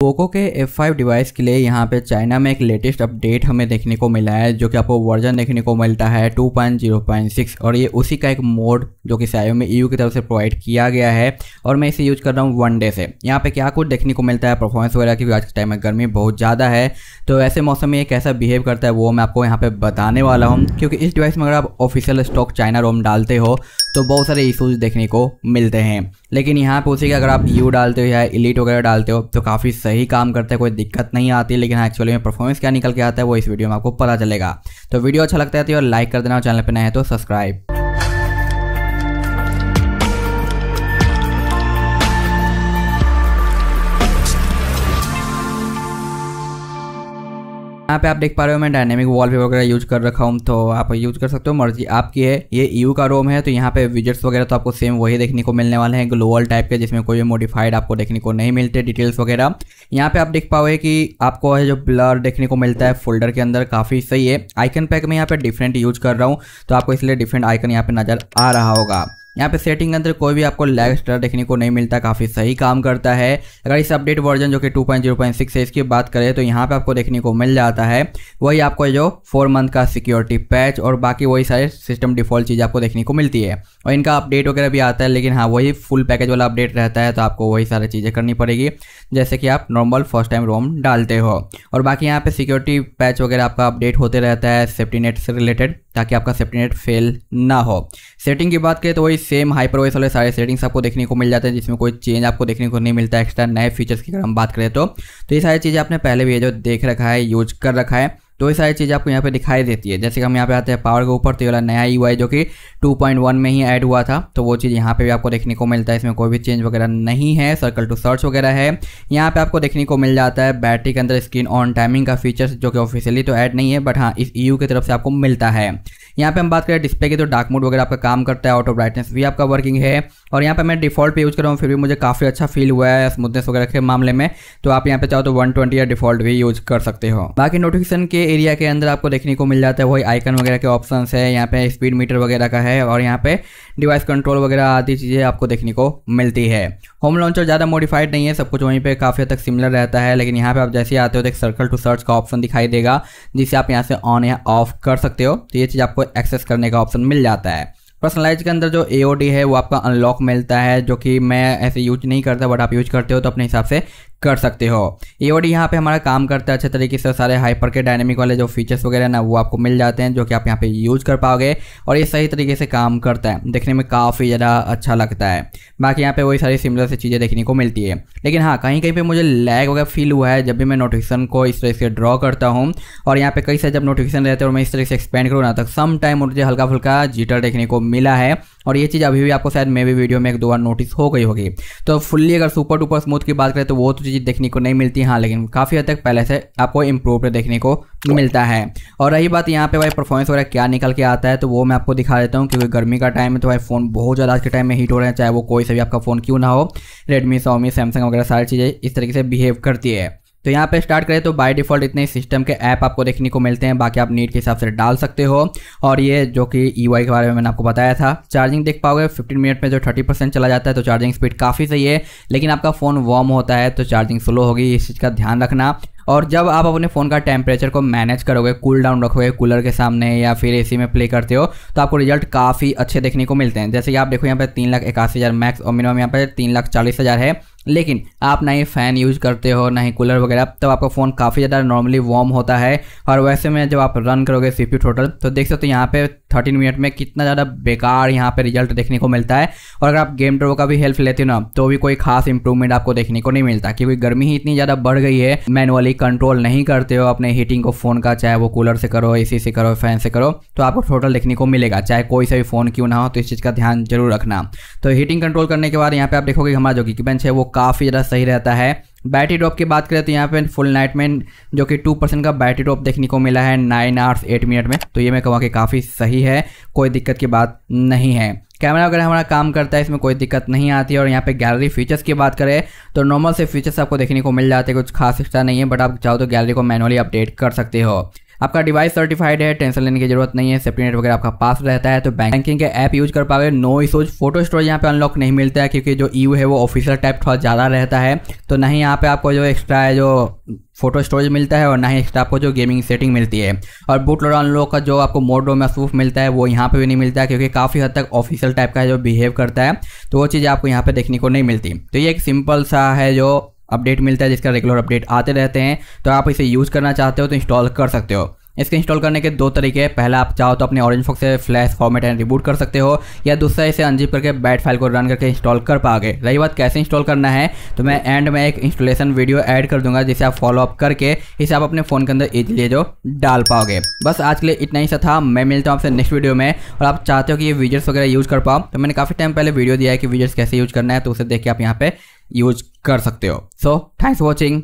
Poco के F5 device के लिए यहाँ पे चाइना में एक लेटेस्ट अपडेट हमें देखने को मिला है जो कि आपको वर्जन देखने को मिलता है 2.0.6 और ये उसी का एक मोड जो कि सायो में यू की तरफ से प्रोवाइड किया गया है और मैं इसे यूज कर रहा हूँ वन डे से यहाँ पे क्या कुछ देखने को मिलता है परफॉर्मेंस वगैरह क्योंकि आज के टाइम में गर्मी बहुत ज़्यादा है तो ऐसे मौसम में ये कैसा बिहेव करता है वो मैं आपको यहाँ पर बताने वाला हूँ क्योंकि इस डिवाइस में अगर आप ऑफिशियल स्टॉक चाइना रोम डालते हो तो बहुत सारे इशूज़ देखने को मिलते हैं लेकिन यहाँ पर उसी के अगर आप यू डालते हो या इलीट वगैरह डालते हो तो काफ़ी सही काम करते हैं कोई दिक्कत नहीं आती लेकिन हाँ एक्चुअली में परफॉर्मेंस क्या निकल के आता है वो इस वीडियो में आपको पता चलेगा तो वीडियो अच्छा लगता है तो लाइक कर देना चैनल पर नए तो सब्सक्राइब यहाँ पे आप देख पा रहे हो मैं डायनेमिक वॉलपेपर वगैरह यूज कर रखा हूँ तो आप यूज कर सकते हो मर्जी आपकी है ये यू का रोम है तो यहाँ पे विजेट्स वगैरह तो आपको सेम वही देखने को मिलने वाले हैं ग्लोअल टाइप के जिसमें कोई मॉडिफाइड आपको देखने को नहीं मिलते डिटेल्स वगैरह यहाँ पे आप देख पाओगे कि आपको जो ब्लर देखने को मिलता है फोल्डर के अंदर काफी सही है आइकन पैक में यहाँ पे डिफरेंट यूज कर रहा हूँ तो आपको इसलिए डिफरेंट आइकन यहाँ पे नजर आ रहा होगा यहाँ पे सेटिंग के अंदर कोई भी आपको लैग स्टार देखने को नहीं मिलता काफ़ी सही काम करता है अगर इस अपडेट वर्जन जो कि 2.0.6 है इसकी बात करें तो यहाँ पे आपको देखने को मिल जाता है वही आपको जो फोर मंथ का सिक्योरिटी पैच और बाकी वही सारे सिस्टम डिफॉल्ट चीज़ आपको देखने को मिलती है और इनका अपडेट वगैरह भी आता है लेकिन हाँ वही फुल पैकेज वाला अपडेट रहता है तो आपको वही सारी चीज़ें करनी पड़ेगी जैसे कि आप नॉर्मल फर्स्ट टाइम रोम डालते हो और बाकी यहाँ पर सिक्योरिटी पैच वगैरह आपका अपडेट होते रहता है सेफ्टी नेट से रिलेटेड ताकि आपका सेफ्टी नेट फेल ना हो सेटिंग की बात करें तो वही सेम हाइपर वॉइस वाले सारे सेटिंग्स आपको देखने को मिल जाते हैं जिसमें कोई चेंज आपको देखने को नहीं मिलता एक्स्ट्रा नए फीचर्स की अगर हम बात करें तो, तो ये सारी चीज़ें आपने पहले भी जो देख रखा है यूज कर रखा है तो ये सारी चीज़ आपको यहाँ पे दिखाई देती है जैसे कि हम यहाँ पे आते हैं पावर के ऊपर तो ये वाला नया यू जो कि 2.1 में ही ऐड हुआ था तो वो चीज़ यहाँ पे भी आपको देखने को मिलता है इसमें कोई भी चेंज वगैरह नहीं है सर्कल टू सर्च वगैरह है यहाँ पे आपको देखने को मिल जाता है बैटरी के अंदर स्क्रीन ऑन टाइमिंग का फीचर्स जो कि ऑफिशियली तो ऐड नहीं है बट हाँ इस ई की तरफ से आपको मिलता है यहाँ पे हम बात करें डिस्प्ले की तो डार्क मोड वगैरह आपका काम करता है ऑटो ब्राइटनेस भी आपका वर्किंग है और यहाँ पे मैं डिफॉल्ट पे यूज़ कर रहा हूँ फिर भी मुझे काफ़ी अच्छा फील हुआ है स्मूथनेस वगैरह के मामले में तो आप यहाँ पे चाहो तो वन या डिफॉल्ट भी यूज़ कर सकते हो बाकी नोटिफिकेशन के एरिया के अंदर आपको देखने को मिल जाता है वही आइकन वगैरह के ऑप्शन है यहाँ पे स्पीड मीटर वगैरह का है और यहाँ पे डिवाइस कंट्रोल वगैरह आदि चीज़ें आपको देखने को मिलती है होम लॉन्चर ज़्यादा मॉडिफाइड नहीं है सब कुछ वहीं पर काफ़ी हद तक सिमिलर रहता है लेकिन यहाँ पे आप जैसे आते हो तो एक सर्कल टू सर्च का ऑप्शन दिखाई देगा जिसे आप यहाँ से ऑन या ऑफ कर सकते हो तो ये चीज़ आपको एक्सेस करने का ऑप्शन मिल जाता है पर्सनलाइज के अंदर जो ए है वो आपका अनलॉक मिलता है जो कि मैं ऐसे यूज नहीं करता बट आप यूज करते हो तो अपने हिसाब से कर सकते हो ए ओ डी यहाँ पर हमारा काम करता है अच्छे तरीके से सारे हाइपर के डायनेमिक वाले जो फीचर्स वगैरह ना वो आपको मिल जाते हैं जो कि आप यहाँ पे यूज कर पाओगे और ये सही तरीके से काम करता है देखने में काफ़ी ज़्यादा अच्छा लगता है बाकी यहाँ पे वही सारी सिमिलर से चीज़ें देखने को मिलती है लेकिन हाँ कहीं कहीं पर मुझे लैग वगैरह फील हुआ है जब भी मैं नोटिफिकेशन को इस तरीके से ड्रॉ करता हूँ और यहाँ पे कई सारे जब नोटिफिकेशन रहते हैं और मैं इस तरीके से एक्सपेंड करूँ ना तक सम टाइम मुझे हल्का फुल्का जीटर देखने को मिल मिला है और ये चीज़ अभी भी आपको शायद मे भी वीडियो में एक दो बार नोटिस हो गई होगी तो फुल्ली अगर सुपर टूपर स्मूथ की बात करें तो वो तो चीज़ देखने को नहीं मिलती हाँ लेकिन काफ़ी हद तक पहले से आपको इम्प्रूव देखने को मिलता है और रही बात यहाँ पे भाई परफॉर्मेंस वगैरह क्या निकल के आता है तो वो मैं आपको दिखा देता हूँ क्योंकि गर्मी का टाइम है तो भाई फ़ोन बहुत ज़्यादा आज के टाइम में हीट हो रहे हैं चाहे वो कोई से भी आपका फ़ोन क्यों ना हो रेडमी सोमी सैमसंग वगैरह सारी चीज़ें इस तरीके से बिहेव करती है तो यहाँ पे स्टार्ट करें तो बाय डिफॉल्ट इतने सिस्टम के ऐप आपको देखने को मिलते हैं बाकी आप नीड के हिसाब से डाल सकते हो और ये जो कि ई के बारे में मैंने आपको बताया था चार्जिंग देख पाओगे 15 मिनट में जो 30 परसेंट चला जाता है तो चार्जिंग स्पीड काफ़ी सही है लेकिन आपका फ़ोन वार्म होता है तो चार्जिंग स्लो होगी इस चीज़ का ध्यान रखना और जब आप अपने फ़ोन का टेम्परेचर को मैनेज करोगे कूल डाउन रखोगे कूलर के सामने या फिर ए में प्ले करते हो तो आपको रिजल्ट काफ़ी अच्छे देखने को मिलते हैं जैसे कि आप देखो यहाँ पर तीन लाख इक्यासी हज़ार मैक्स और मिनिमम यहाँ पर तीन लाख चालीस हज़ार है लेकिन आप ना ही फ़ैन यूज़ करते हो ना ही कूलर वगैरह तब तो आपका फ़ोन काफ़ी ज़्यादा नॉर्मली वार्म होता है और वैसे में जब आप रन करोगे सी पी टोटल तो देख सकते हो यहाँ पे थर्टीन मिनट में कितना ज़्यादा बेकार यहाँ पे रिजल्ट देखने को मिलता है और अगर आप गेम ड्रो का भी हेल्प लेते हो ना तो भी कोई खास इंप्रूवमेंट आपको देखने को नहीं मिलता क्योंकि गर्मी ही इतनी ज़्यादा बढ़ गई है मैनुअली कंट्रोल नहीं करते हो अपने हीटिंग को फ़ोन का चाहे वो कूलर से करो ए से करो फैन से करो तो आपको टोटल देखने को मिलेगा चाहे कोई सा भी फ़ोन क्यों ना हो तो इस चीज़ का ध्यान जरूर रखना तो हीटिंग कंट्रोल करने के बाद यहाँ पे आप देखोगे हमारा जो गिक बेंच है वो काफ़ी ज़्यादा सही रहता है बैटरी ड्रॉप की बात करें तो यहाँ पे फुल नाइट में जो कि टू परसेंट का बैटरी ड्रॉप देखने को मिला है नाइन आवर्स एट मिनट में तो ये मैं कहूँगा कि काफ़ी सही है कोई दिक्कत की बात नहीं है कैमरा वगैरह हमारा काम करता है इसमें कोई दिक्कत नहीं आती है और यहाँ पे गैलरी फीचर्स की बात करें तो नॉर्मल से फीचर्स आपको देखने को मिल जाते हैं कुछ खास एक्स्ट्रा नहीं है बट आप चाहो तो गैलरी को मैनुअली अपडेट कर सकते हो आपका डिवाइस सर्टिफाइड है टेंशन लेने की जरूरत नहीं है सेफ्टी नेट वगैरह आपका पास रहता है तो बैंकिंग के ऐप यूज कर पाओगे नो इशूज फोटो स्टोरेज यहाँ पे अनलॉक नहीं मिलता है क्योंकि जो यू है वो ऑफिशियल टाइप थोड़ा ज़्यादा रहता है तो ना ही यहाँ पे आपको जो एक्स्ट्रा जो फोटो स्टोरेज मिलता है और ना ही एक्स्ट्रा आपको जो गेमिंग सेटिंग मिलती है और बूट लोड अनलॉक का जो आपको मोडो महसूस मिलता है वो यहाँ पे भी नहीं मिलता है क्योंकि काफ़ी हद तक ऑफिशियल टाइप का जो बिहेव करता है तो वो चीज़ आपको यहाँ पे देखने को नहीं मिलती तो ये एक सिंपल सा है जो अपडेट मिलता है जिसका रेगुलर अपडेट आते रहते हैं तो आप इसे यूज़ करना चाहते हो तो इंस्टॉल कर सकते हो इसके इंस्टॉल करने के दो तरीके हैं पहला आप चाहो तो अपने ऑरेंज फॉक्स से फ्लैश फॉर्मेट एंड रिबूट कर सकते हो या दूसरा इसे अनजिप करके बैट फाइल को रन करके इंस्टॉल कर पाओगे रही बात कैसे इंस्टॉल करना है तो मैं एंड में एक इंस्टॉलेशन वीडियो ऐड कर दूंगा जिसे आप फॉलोअप करके इसे आप अपने फ़ोन के अंदर ईजिली जो डाल पाओगे बस आज के लिए इतना ही सा था मैं मिलता हूँ आपसे नेक्स्ट वीडियो में और आप चाहते हो कि ये विजर्स वगैरह यूज़ कर पाओ तो मैंने काफ़ी टाइम पहले वीडियो दिया है कि विजर्स कैसे यूज़ करना है तो उसे देख के आप यहाँ पर यूज कर सकते हो so thanks watching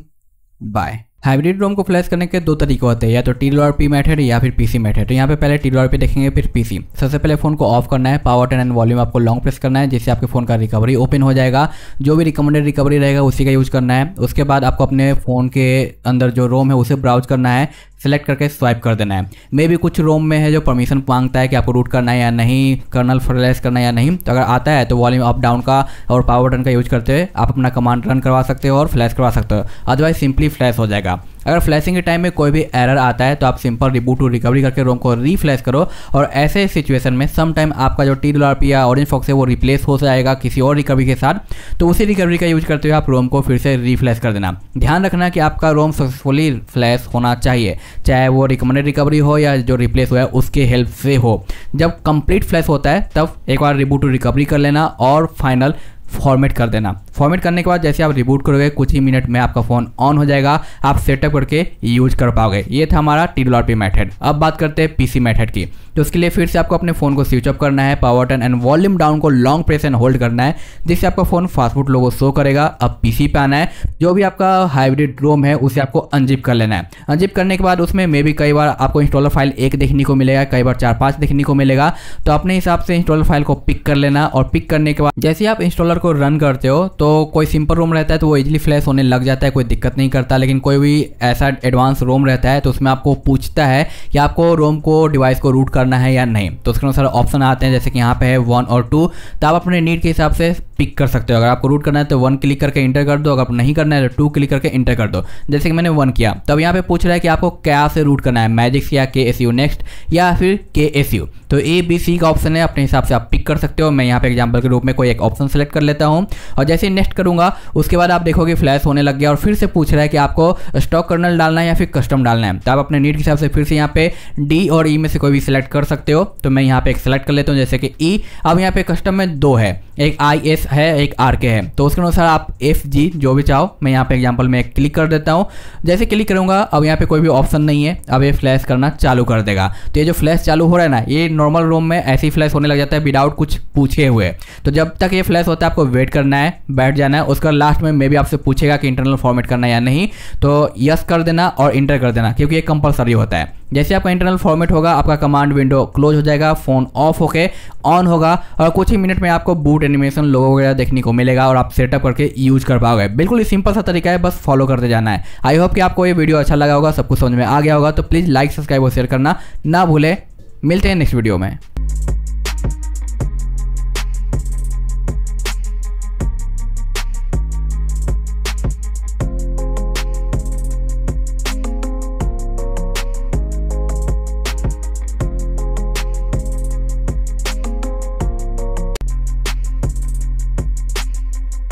bye hybrid ROM को फ्लैश करने के दो तरीके होते हैं या तो टी आर पी मैथड या फिर पीसी मैथड तो यहाँ पे पहले टी आर पी देखेंगे फिर पीसी सबसे पहले फोन को ऑफ करना है पावर टेन एंड वॉल्यूम आपको लॉन्ग प्रेस करना है जिससे आपके फोन का रिकवरी ओपन हो जाएगा जो भी रिकमेंडेड रिकवरी रहेगा उसी का यूज करना है उसके बाद आपको अपने फोन के अंदर जो रोम है उसे ब्राउज करना है सेलेक्ट करके स्वाइप कर देना है मे भी कुछ रोम में है जो परमिशन मांगता है कि आपको रूट करना है या नहीं कर्नल फ्रेलेस करना है या नहीं तो अगर आता है तो वॉल्यूम अप डाउन का और पावर बटन का यूज करते हुए आप अपना कमांड रन करवा सकते हो और फ्लैश करवा सकते हो अदरवाइज सिंपली फ्लैश हो जाएगा अगर फ्लैशिंग के टाइम में कोई भी एरर आता है तो आप सिंपल रिबूट टू रिकवरी करके रोम को रीफ्लैश करो और ऐसे सिचुएशन में सम टाइम आपका जो टी डॉलर या ऑरेंज फॉक्स है वो रिप्लेस हो जाएगा किसी और रिकवरी के साथ तो उसी रिकवरी का यूज करते हुए आप रोम को फिर से रीफ्लैश कर देना ध्यान रखना कि आपका रोम सक्सेसफुली फ्लैश होना चाहिए चाहे वो रिकमेंडेड रिकवरी हो या जो रिप्लेस हुआ है उसके हेल्प से हो जब कंप्लीट फ्लैश होता है तब एक बार रिबूट टू रिकवरी कर लेना और फाइनल फॉर्मेट कर देना फॉर्मेट करने के बाद जैसे आप रिबूट करोगे कुछ ही मिनट में आपका फ़ोन ऑन हो जाएगा आप सेटअप करके यूज कर पाओगे ये था हमारा टी डॉलर पी मैथड अब बात करते हैं पीसी मैथड की तो उसके लिए फिर से आपको अपने फ़ोन को स्विच ऑफ करना है पावर टन एंड वॉल्यूम डाउन को लॉन्ग प्रेस एंड होल्ड करना है जिससे आपका फ़ोन फास्टफूड लोगो शो करेगा अब पीसी पे आना है जो भी आपका हाइब्रिड रोम है उसे आपको अनजिप कर लेना है अनजिप करने के बाद उसमें मे भी कई बार आपको इंस्टॉलर फाइल एक देखने को मिलेगा कई बार चार पाँच देखने को मिलेगा तो अपने हिसाब से इंस्टॉलर फाइल को पिक कर लेना और पिक करने के बाद जैसे आप इंस्टॉलर को रन करते हो तो तो कोई सिंपल रोम रहता है तो वो इजिली फ्लैश होने लग जाता है कोई दिक्कत नहीं करता लेकिन कोई भी ऐसा एडवांस रोम रहता है तो उसमें आपको पूछता है कि आपको रोम को डिवाइस को रूट करना है या नहीं तो उसके अनुसार ऑप्शन आते हैं जैसे कि यहाँ पे है वन और टू तो आप अपने नीड के हिसाब से पिक कर सकते हो अगर आपको रूट करना है तो वन क्लिक करके इंटर कर दो अगर नहीं करना है तो टू क्लिक करके इंटर कर दो जैसे कि मैंने वन किया तब तो यहाँ पे पूछ रहा है कि आपको क्या से रूट करना है मैजिक्स या के एस यू नेक्स्ट या फिर के एस यू तो ए बी सी का ऑप्शन है अपने हिसाब से आप पिक कर सकते हो मैं यहाँ पे एग्जाम्पल के रूप में कोई एक ऑप्शन सेलेक्ट कर लेता हूँ और जैसे नेक्स्ट करूंगा उसके बाद आप देखोगे फ्लैश होने लग गया और फिर से पूछ रहा है कि आपको स्टॉक कर्नल डालना है या फिर कस्टम डालना है तो आप अपने नीड के हिसाब से फिर से यहाँ पे डी और ई e में से कोई भी सिलेक्ट कर सकते हो तो मैं यहाँ पे एक सिलेक्ट कर लेता हूँ जैसे कि ई e, अब यहाँ पे कस्टम में दो है एक आई एस है एक आर के है तो उसके अनुसार आप एफ जी जो भी चाहो मैं यहाँ पे एग्जाम्पल में क्लिक कर देता हूँ जैसे क्लिक करूंगा अब यहाँ पे कोई भी ऑप्शन नहीं है अब ये फ्लैश करना चालू कर देगा तो ये जो फ्लैश चालू हो रहा है ना ये नॉर्मल रूम में ऐसी फ्लैश होने लग जाता है विदाउट कुछ पूछे हुए तो जब तक ये फ्लैश होता है आपको वेट करना है बैठ जाना है उसका लास्ट में मे भी आपसे पूछेगा कि इंटरनल फॉर्मेट करना या नहीं तो यस कर देना और इंटर कर देना क्योंकि ये कंपलसरी होता है जैसे आपका इंटरनल फॉर्मेट होगा आपका कमांड विंडो क्लोज हो जाएगा फ़ोन ऑफ होके ऑन होगा और कुछ ही मिनट में आपको बूट एनिमेशन लोगो वगैरह देखने को मिलेगा और आप सेटअप करके यूज कर पाओगे बिल्कुल ही सिंपल सा तरीका है बस फॉलो करते जाना है आई होप कि आपको ये वीडियो अच्छा लगा होगा सब कुछ समझ में आ गया होगा तो प्लीज़ लाइक सब्सक्राइब और शेयर करना ना भूले मिलते हैं नेक्स्ट वीडियो में